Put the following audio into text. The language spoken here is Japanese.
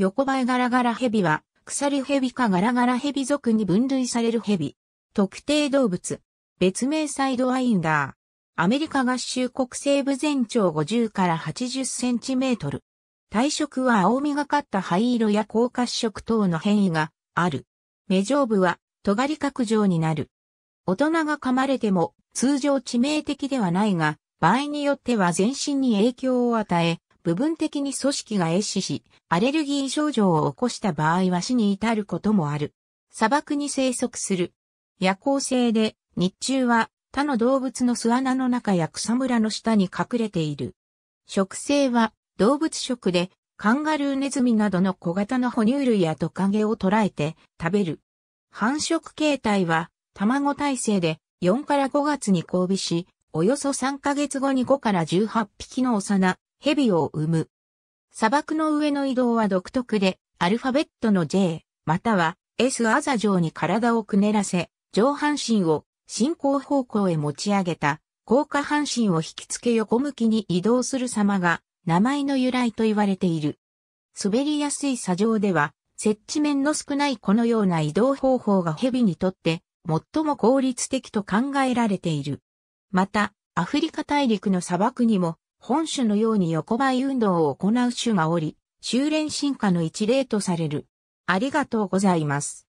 横ばいガラガラヘビは、鎖ヘビかガラガラヘビ属に分類されるヘビ。特定動物。別名サイドワインダー。アメリカ合衆国西部全長50から80センチメートル。体色は青みがかった灰色や高褐色等の変異がある。目上部は尖り角状になる。大人が噛まれても通常致命的ではないが、場合によっては全身に影響を与え、部分的に組織が壊死し、アレルギー症状を起こした場合は死に至ることもある。砂漠に生息する。夜行性で、日中は他の動物の巣穴の中や草むらの下に隠れている。食性は動物食で、カンガルーネズミなどの小型の哺乳類やトカゲを捕らえて食べる。繁殖形態は卵体制で4から5月に交尾し、およそ3ヶ月後に5から18匹の幼蛇を生む。砂漠の上の移動は独特で、アルファベットの J、または S アザ状に体をくねらせ、上半身を進行方向へ持ち上げた、高下半身を引き付け横向きに移動する様が、名前の由来と言われている。滑りやすい砂上では、接地面の少ないこのような移動方法が蛇にとって最も効率的と考えられている。また、アフリカ大陸の砂漠にも本種のように横ばい運動を行う種がおり、修練進化の一例とされる。ありがとうございます。